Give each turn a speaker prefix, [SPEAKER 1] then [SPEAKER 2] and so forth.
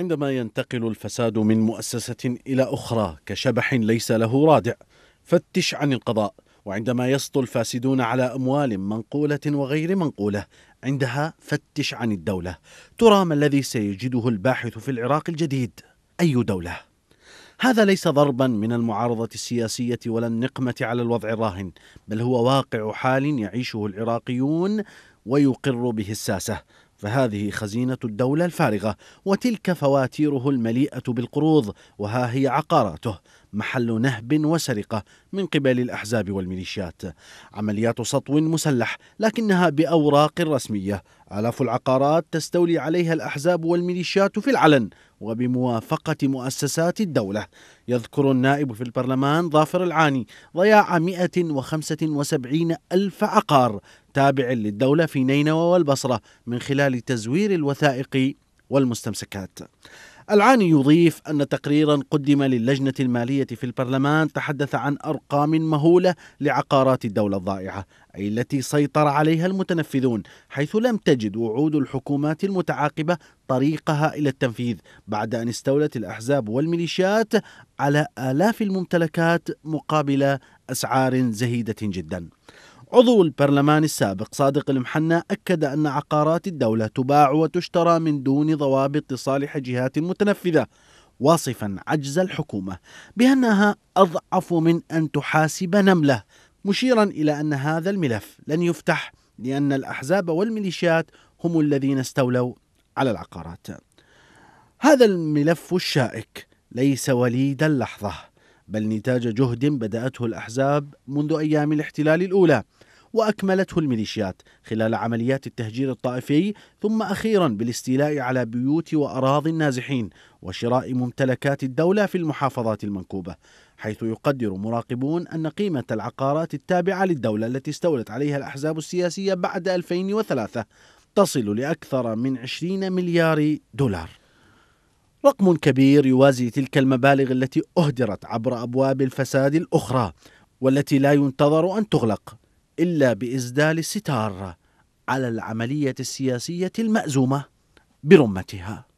[SPEAKER 1] عندما ينتقل الفساد من مؤسسة إلى أخرى كشبح ليس له رادع فتش عن القضاء وعندما يسطو الفاسدون على أموال منقولة وغير منقولة عندها فتش عن الدولة ترى ما الذي سيجده الباحث في العراق الجديد أي دولة؟ هذا ليس ضربا من المعارضة السياسية ولا النقمة على الوضع الراهن بل هو واقع حال يعيشه العراقيون ويقر به الساسة فهذه خزينة الدولة الفارغة وتلك فواتيره المليئة بالقروض وها هي عقاراته محل نهب وسرقة من قبل الأحزاب والميليشيات عمليات سطو مسلح لكنها بأوراق رسمية آلاف العقارات تستولي عليها الأحزاب والميليشيات في العلن وبموافقة مؤسسات الدولة يذكر النائب في البرلمان ظافر العاني ضياع 175 ألف عقار تابع للدولة في نينوى والبصرة من خلال تزوير الوثائق والمستمسكات العاني يضيف أن تقريرا قدم للجنة المالية في البرلمان تحدث عن أرقام مهولة لعقارات الدولة الضائعة أي التي سيطر عليها المتنفذون حيث لم تجد وعود الحكومات المتعاقبة طريقها إلى التنفيذ بعد أن استولت الأحزاب والميليشيات على آلاف الممتلكات مقابل أسعار زهيدة جدا عضو البرلمان السابق صادق المحنا أكد أن عقارات الدولة تباع وتشترى من دون ضوابط لصالح جهات متنفذة واصفا عجز الحكومة بأنها أضعف من أن تحاسب نملة مشيرا إلى أن هذا الملف لن يفتح لأن الأحزاب والميليشيات هم الذين استولوا على العقارات هذا الملف الشائك ليس وليد اللحظه بل نتاج جهد بدأته الأحزاب منذ أيام الاحتلال الأولى وأكملته الميليشيات خلال عمليات التهجير الطائفي ثم أخيرا بالاستيلاء على بيوت وأراضي النازحين وشراء ممتلكات الدولة في المحافظات المنكوبة حيث يقدر مراقبون أن قيمة العقارات التابعة للدولة التي استولت عليها الأحزاب السياسية بعد 2003 تصل لأكثر من 20 مليار دولار رقم كبير يوازي تلك المبالغ التي أهدرت عبر أبواب الفساد الأخرى والتي لا ينتظر أن تغلق إلا بإسدال الستار على العملية السياسية المأزومة برمتها